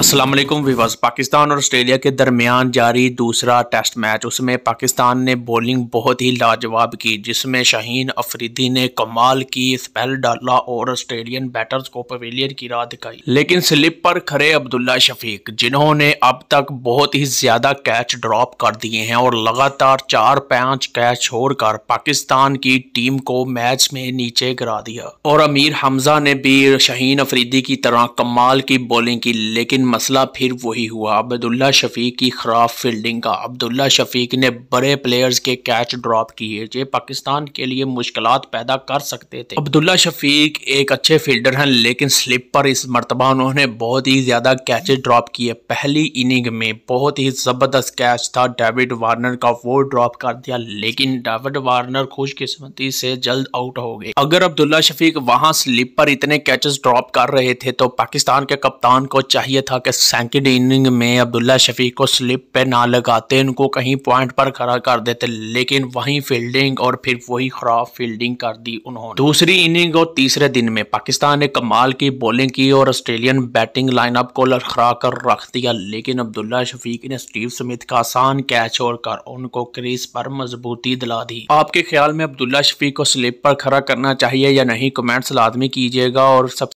असलम विवास पाकिस्तान और ऑस्ट्रेलिया के दरमियान जारी दूसरा टेस्ट मैच उसमें पाकिस्तान ने बॉलिंग बहुत ही लाजवाब की जिसमें शाहीन अफरीदी ने कमाल की स्पेल डाला और ऑस्ट्रेलियन बैटर्स को पवेलियन की राह दिखाई लेकिन स्लिप पर खड़े अब्दुल्ला शफीक जिन्होंने अब तक बहुत ही ज्यादा कैच ड्रॉप कर दिए हैं और लगातार चार पाँच कैच छोड़कर पाकिस्तान की टीम को मैच में नीचे गिरा दिया और अमीर हमजा ने भी शहीन अफरीदी की तरह कमाल की बॉलिंग की लेकिन मसला फिर वही हुआ अब्दुल्ला शफीक की ख़राब फील्डिंग का अब्दुल्ला शफीक ने बड़े प्लेयर्स के कैच ड्रॉप किए जो पाकिस्तान के लिए मुश्किल पैदा कर सकते थे अब्दुल्ला शफीक एक अच्छे फील्डर हैं लेकिन स्लिप पर इस मरतबा उन्होंने बहुत ही ज़्यादा कैच ड्रॉप किए पहली इनिंग में बहुत ही ज़बरदस्त कैच था डेविड वार्नर का वो ड्रॉप कर दिया लेकिन डेविड वार्नर खुशकिस्मती से जल्द आउट हो गए अगर अब्दुल्ला शफीक वहां स्लिप पर इतने कैचेस ड्रॉप कर रहे थे तो पाकिस्तान के कप्तान को चाहिए था था कि सेकेंड इनिंग में अब्दुल्ला शफीक को स्लिप पे ना लगाते उनको कहीं पॉइंट पर खड़ा कर देते लेकिन वही फील्डिंग और फिर वही खराब फील्डिंग कर दी उन्होंने दूसरी इनिंग और तीसरे दिन में पाकिस्तान ने कमाल की बॉलिंग की और ऑस्ट्रेलियन बैटिंग लाइनअप को लड़खड़ा कर रख दिया लेकिन अब्दुल्ला शफीक ने स्टीव स्मिथ का आसान कैच छोड़कर उनको क्रीज पर मजबूती दिला दी आपके ख्याल में अब्दुल्ला शफीक को स्लिप पर खड़ा करना चाहिए या नहीं कमेंट्स लादमी कीजिएगा और सब